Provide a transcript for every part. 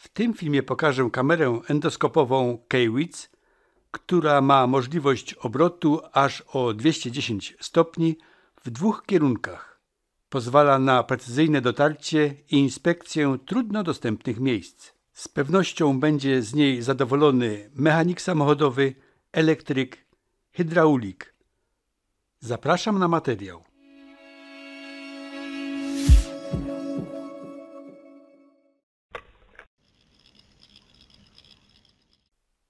W tym filmie pokażę kamerę endoskopową Keywitz, która ma możliwość obrotu aż o 210 stopni w dwóch kierunkach. Pozwala na precyzyjne dotarcie i inspekcję trudno dostępnych miejsc. Z pewnością będzie z niej zadowolony mechanik samochodowy, elektryk, hydraulik. Zapraszam na materiał.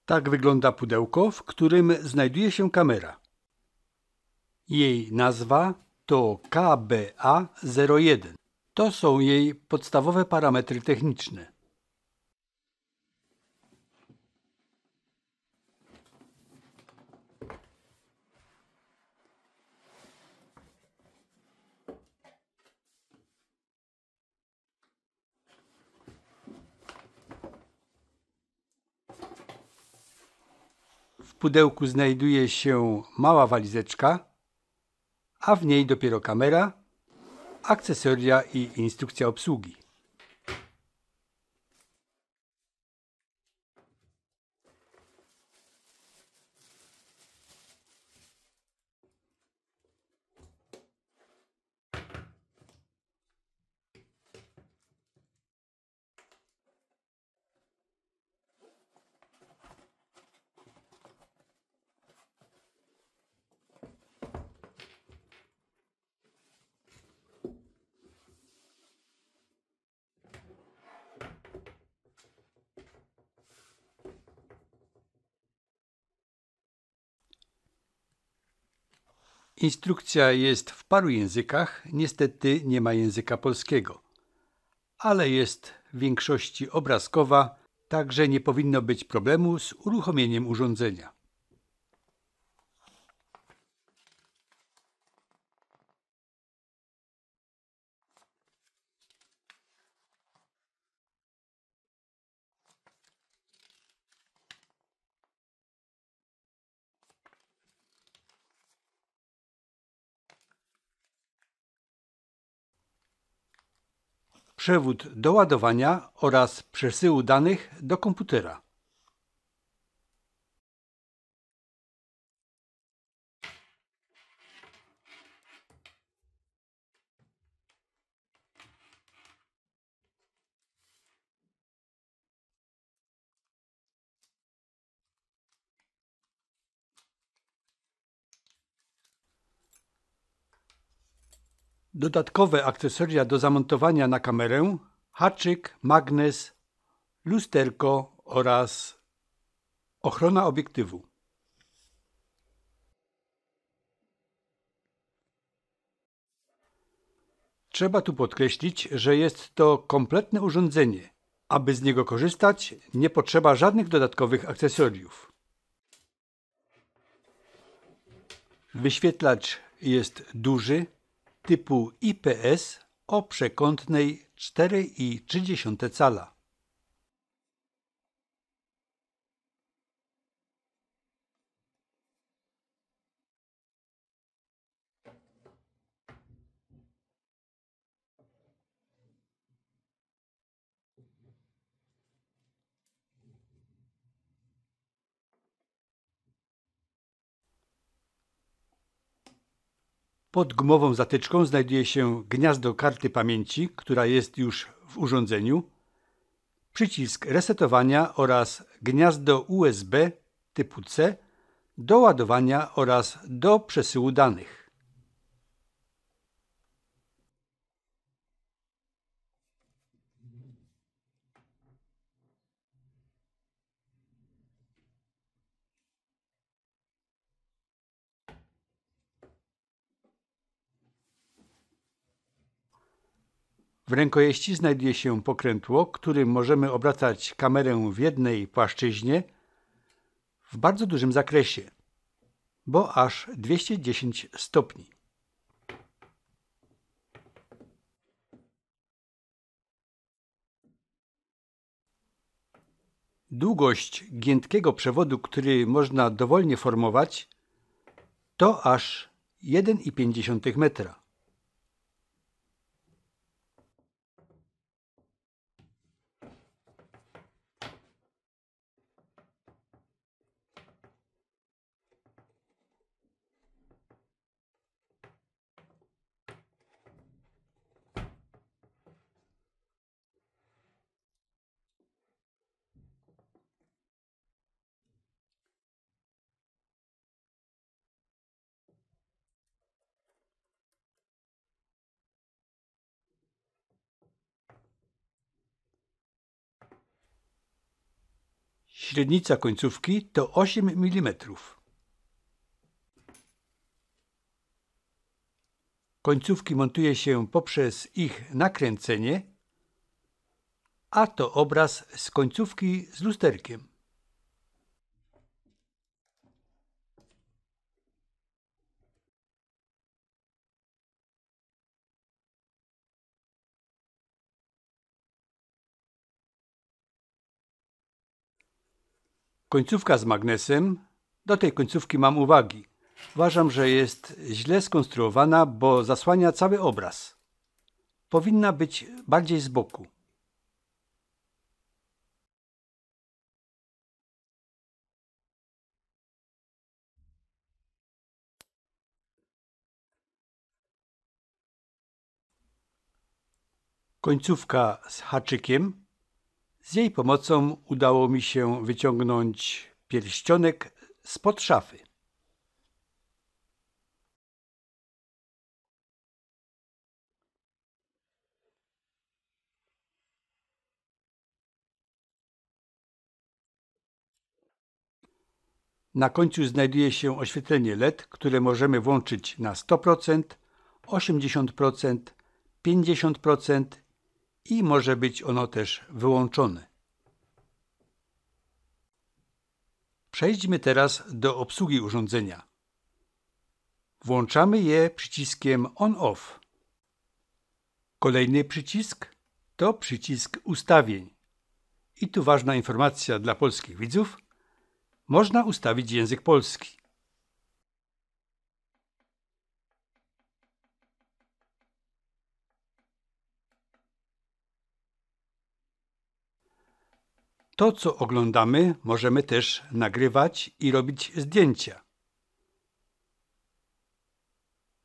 Tak wygląda pudełko, w którym znajduje się kamera. Jej nazwa to KBA01. To są jej podstawowe parametry techniczne. pudełku znajduje się mała walizeczka, a w niej dopiero kamera, akcesoria i instrukcja obsługi. Instrukcja jest w paru językach, niestety nie ma języka polskiego, ale jest w większości obrazkowa, także nie powinno być problemu z uruchomieniem urządzenia. przewód do ładowania oraz przesyłu danych do komputera. Dodatkowe akcesoria do zamontowania na kamerę haczyk, magnes, lusterko oraz ochrona obiektywu. Trzeba tu podkreślić, że jest to kompletne urządzenie. Aby z niego korzystać, nie potrzeba żadnych dodatkowych akcesoriów. Wyświetlacz jest duży, typu IPS o przekątnej 4,3 cala. Pod gumową zatyczką znajduje się gniazdo karty pamięci, która jest już w urządzeniu, przycisk resetowania oraz gniazdo USB typu C do ładowania oraz do przesyłu danych. W rękojeści znajduje się pokrętło, którym możemy obracać kamerę w jednej płaszczyźnie w bardzo dużym zakresie, bo aż 210 stopni. Długość giętkiego przewodu, który można dowolnie formować, to aż 1,5 metra. Średnica końcówki to 8 mm. Końcówki montuje się poprzez ich nakręcenie, a to obraz z końcówki z lusterkiem. Końcówka z magnesem. Do tej końcówki mam uwagi. Uważam, że jest źle skonstruowana, bo zasłania cały obraz. Powinna być bardziej z boku. Końcówka z haczykiem z jej pomocą udało mi się wyciągnąć pierścionek z pod szafy. Na końcu znajduje się oświetlenie LED, które możemy włączyć na 100%, 80%, 50%, i może być ono też wyłączone. Przejdźmy teraz do obsługi urządzenia. Włączamy je przyciskiem ON-OFF. Kolejny przycisk to przycisk ustawień. I tu ważna informacja dla polskich widzów. Można ustawić język polski. To, co oglądamy, możemy też nagrywać i robić zdjęcia.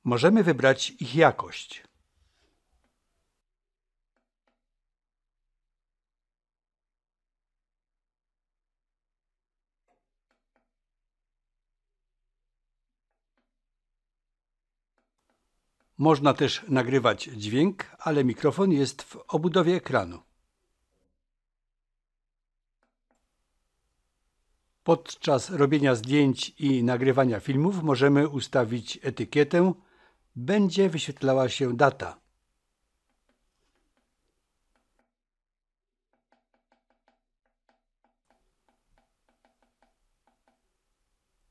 Możemy wybrać ich jakość. Można też nagrywać dźwięk, ale mikrofon jest w obudowie ekranu. Podczas robienia zdjęć i nagrywania filmów możemy ustawić etykietę. Będzie wyświetlała się data.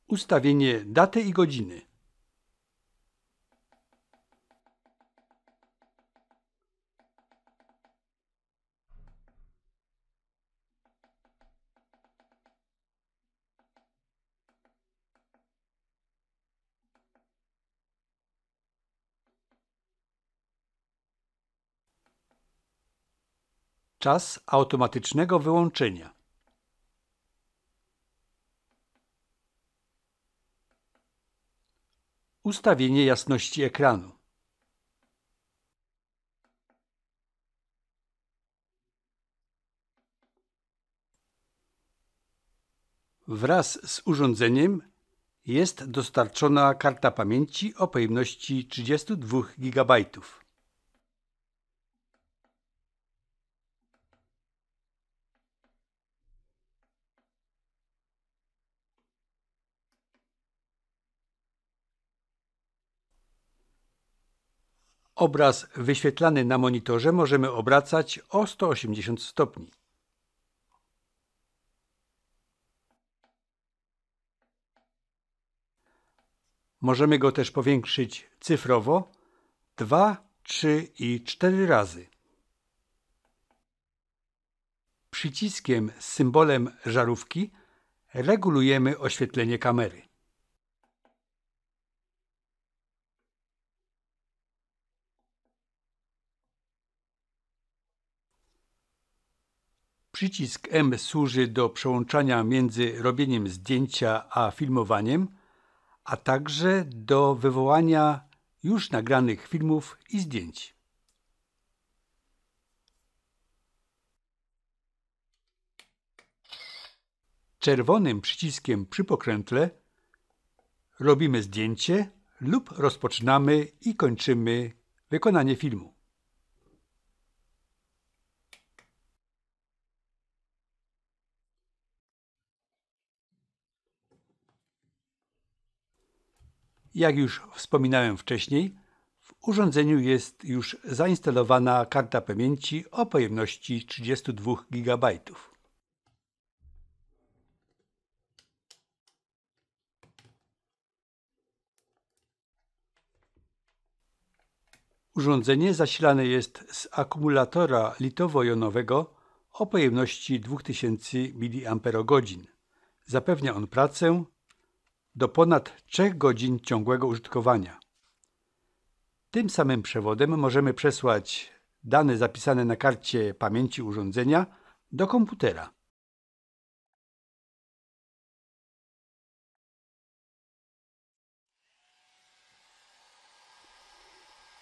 Ustawienie daty i godziny. czas automatycznego wyłączenia. Ustawienie jasności ekranu. Wraz z urządzeniem jest dostarczona karta pamięci o pojemności 32 GB. Obraz wyświetlany na monitorze możemy obracać o 180 stopni. Możemy go też powiększyć cyfrowo 2, 3 i 4 razy. Przyciskiem z symbolem żarówki regulujemy oświetlenie kamery. Przycisk M służy do przełączania między robieniem zdjęcia a filmowaniem, a także do wywołania już nagranych filmów i zdjęć. Czerwonym przyciskiem przy pokrętle robimy zdjęcie lub rozpoczynamy i kończymy wykonanie filmu. Jak już wspominałem wcześniej, w urządzeniu jest już zainstalowana karta pamięci o pojemności 32 GB. Urządzenie zasilane jest z akumulatora litowo-jonowego o pojemności 2000 mAh. Zapewnia on pracę do ponad 3 godzin ciągłego użytkowania. Tym samym przewodem możemy przesłać dane zapisane na karcie pamięci urządzenia do komputera.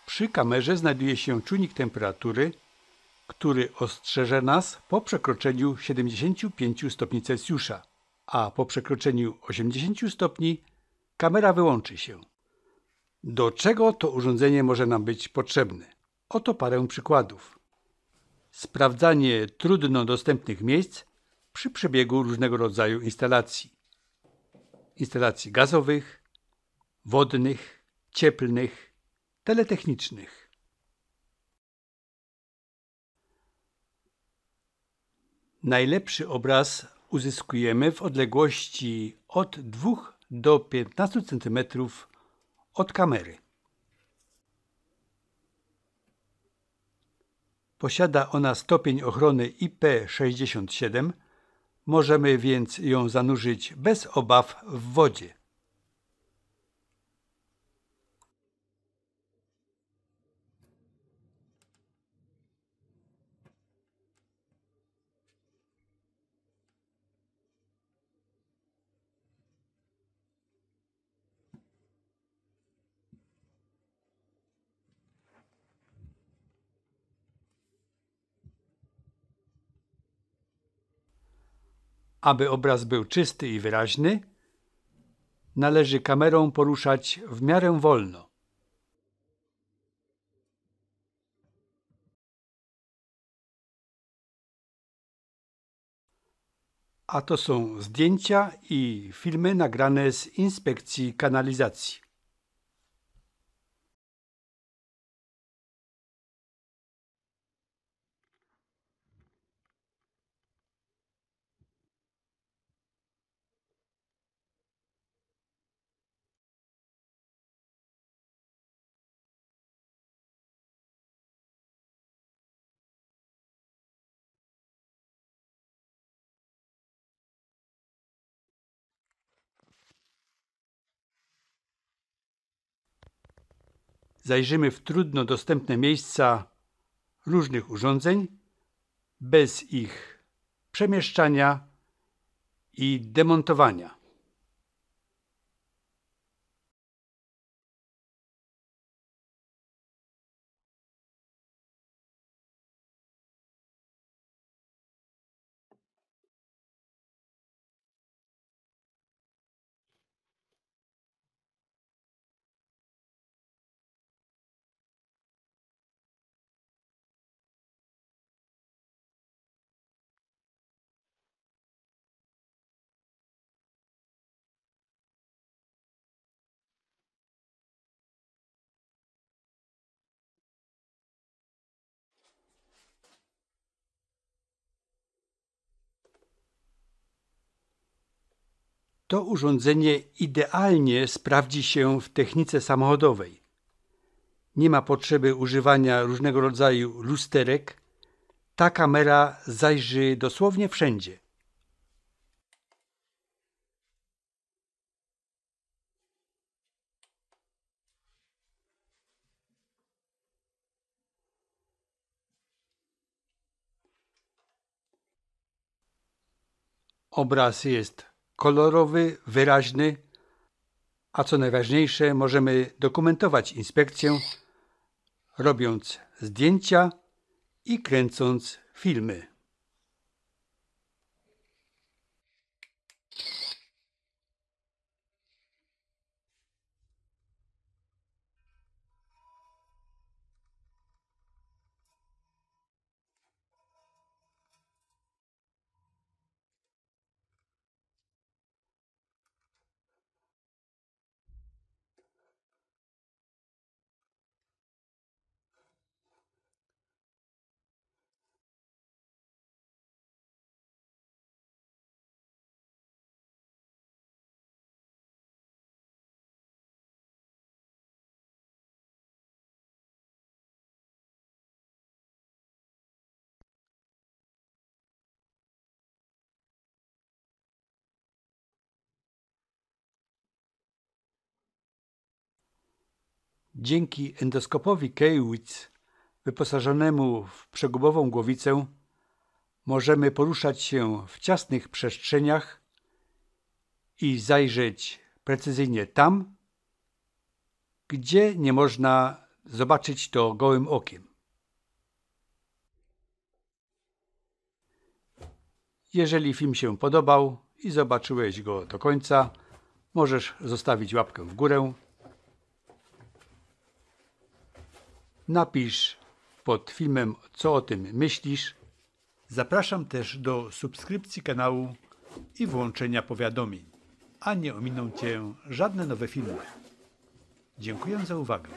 Przy kamerze znajduje się czujnik temperatury, który ostrzeże nas po przekroczeniu 75 stopni Celsjusza a po przekroczeniu 80 stopni kamera wyłączy się. Do czego to urządzenie może nam być potrzebne? Oto parę przykładów. Sprawdzanie trudno dostępnych miejsc przy przebiegu różnego rodzaju instalacji. Instalacji gazowych, wodnych, cieplnych, teletechnicznych. Najlepszy obraz uzyskujemy w odległości od 2 do 15 cm od kamery. Posiada ona stopień ochrony IP67, możemy więc ją zanurzyć bez obaw w wodzie. Aby obraz był czysty i wyraźny, należy kamerą poruszać w miarę wolno. A to są zdjęcia i filmy nagrane z inspekcji kanalizacji. zajrzymy w trudno dostępne miejsca różnych urządzeń bez ich przemieszczania i demontowania. To urządzenie idealnie sprawdzi się w technice samochodowej. Nie ma potrzeby używania różnego rodzaju lusterek. Ta kamera zajrzy dosłownie wszędzie. Obraz jest kolorowy, wyraźny, a co najważniejsze, możemy dokumentować inspekcję, robiąc zdjęcia i kręcąc filmy. Dzięki endoskopowi Keywood wyposażonemu w przegubową głowicę możemy poruszać się w ciasnych przestrzeniach i zajrzeć precyzyjnie tam, gdzie nie można zobaczyć to gołym okiem. Jeżeli film się podobał i zobaczyłeś go do końca, możesz zostawić łapkę w górę Napisz pod filmem, co o tym myślisz. Zapraszam też do subskrypcji kanału i włączenia powiadomień, a nie ominą Cię żadne nowe filmy. Dziękuję za uwagę.